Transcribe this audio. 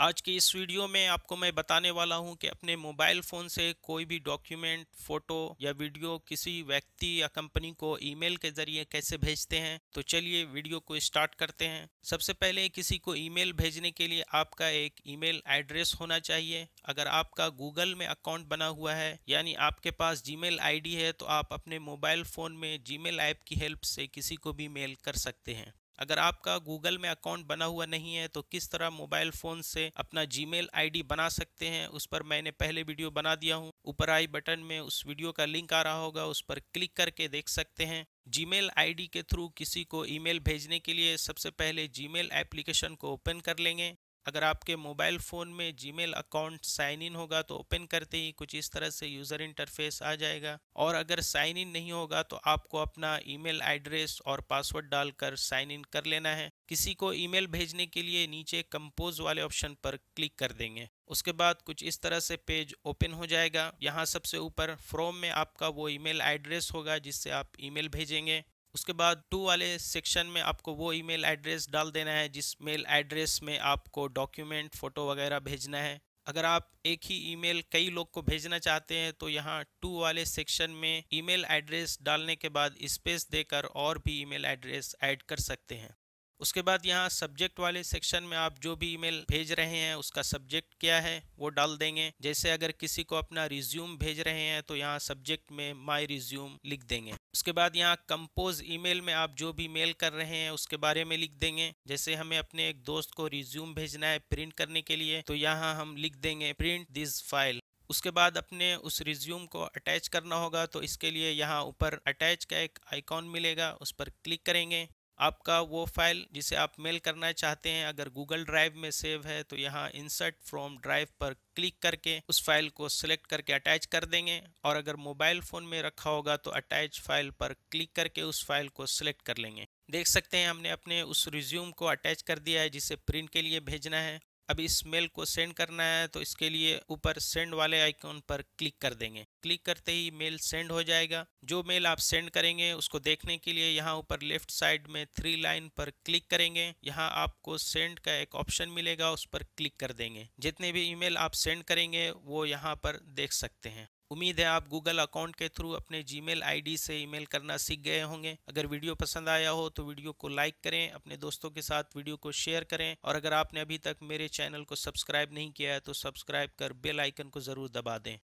आज के इस वीडियो में आपको मैं बताने वाला हूं कि अपने मोबाइल फ़ोन से कोई भी डॉक्यूमेंट फ़ोटो या वीडियो किसी व्यक्ति या कंपनी को ईमेल के ज़रिए कैसे भेजते हैं तो चलिए वीडियो को स्टार्ट करते हैं सबसे पहले किसी को ईमेल भेजने के लिए आपका एक ईमेल एड्रेस होना चाहिए अगर आपका गूगल में अकाउंट बना हुआ है यानी आपके पास जी मेल है तो आप अपने मोबाइल फ़ोन में जी ऐप की हेल्प से किसी को भी मेल कर सकते हैं अगर आपका गूगल में अकाउंट बना हुआ नहीं है तो किस तरह मोबाइल फ़ोन से अपना जी मेल बना सकते हैं उस पर मैंने पहले वीडियो बना दिया हूँ ऊपर आई बटन में उस वीडियो का लिंक आ रहा होगा उस पर क्लिक करके देख सकते हैं जी मेल के थ्रू किसी को ईमेल भेजने के लिए सबसे पहले मेल एप्लीकेशन को ओपन कर लेंगे अगर आपके मोबाइल फ़ोन में जीमेल अकाउंट साइन इन होगा तो ओपन करते ही कुछ इस तरह से यूज़र इंटरफेस आ जाएगा और अगर साइन इन नहीं होगा तो आपको अपना ईमेल एड्रेस और पासवर्ड डालकर साइन इन कर लेना है किसी को ईमेल भेजने के लिए नीचे कंपोज वाले ऑप्शन पर क्लिक कर देंगे उसके बाद कुछ इस तरह से पेज ओपन हो जाएगा यहाँ सबसे ऊपर फ्रॉम में आपका वो ईमेल एड्रेस होगा जिससे आप ईमेल भेजेंगे उसके बाद टू वाले सेक्शन में आपको वो ईमेल एड्रेस डाल देना है जिस मेल एड्रेस में आपको डॉक्यूमेंट फ़ोटो वगैरह भेजना है अगर आप एक ही ईमेल कई लोग को भेजना चाहते हैं तो यहाँ टू वाले सेक्शन में ईमेल एड्रेस डालने के बाद स्पेस देकर और भी ईमेल एड्रेस ऐड कर सकते हैं उसके बाद यहाँ सब्जेक्ट वाले सेक्शन में आप जो भी ईमेल भेज रहे हैं उसका सब्जेक्ट क्या है वो डाल देंगे जैसे अगर किसी को अपना रिज्यूम भेज रहे हैं तो यहाँ सब्जेक्ट में माय रिज्यूम लिख देंगे उसके बाद यहाँ कंपोज ईमेल में आप जो भी मेल कर रहे हैं उसके बारे में लिख देंगे जैसे हमें अपने एक दोस्त को रिज्यूम भेजना है प्रिंट करने के लिए तो यहाँ हम लिख देंगे प्रिंट दिस फाइल उसके बाद अपने उस रिज्यूम को अटैच करना होगा तो इसके लिए यहाँ ऊपर अटैच का एक आइकॉन मिलेगा उस पर क्लिक करेंगे आपका वो फाइल जिसे आप मेल करना चाहते हैं अगर गूगल ड्राइव में सेव है तो यहाँ इंसर्ट फ्रॉम ड्राइव पर क्लिक करके उस फाइल को सिलेक्ट करके अटैच कर देंगे और अगर मोबाइल फ़ोन में रखा होगा तो अटैच फाइल पर क्लिक करके उस फाइल को सिलेक्ट कर लेंगे देख सकते हैं हमने अपने उस रिज्यूम को अटैच कर दिया है जिसे प्रिंट के लिए भेजना है अब इस मेल को सेंड करना है तो इसके लिए ऊपर सेंड वाले आइकॉन पर क्लिक कर देंगे क्लिक करते ही मेल सेंड हो जाएगा जो मेल आप सेंड करेंगे उसको देखने के लिए यहाँ ऊपर लेफ्ट साइड में थ्री लाइन पर क्लिक करेंगे यहाँ आपको सेंड का एक ऑप्शन मिलेगा उस पर क्लिक कर देंगे जितने भी ईमेल आप सेंड करेंगे वो यहाँ पर देख सकते हैं उम्मीद है आप गूगल अकाउंट के थ्रू अपने जी मेल से ईमेल करना सीख गए होंगे अगर वीडियो पसंद आया हो तो वीडियो को लाइक करें अपने दोस्तों के साथ वीडियो को शेयर करें और अगर आपने अभी तक मेरे चैनल को सब्सक्राइब नहीं किया है तो सब्सक्राइब कर बेल आइकन को ज़रूर दबा दें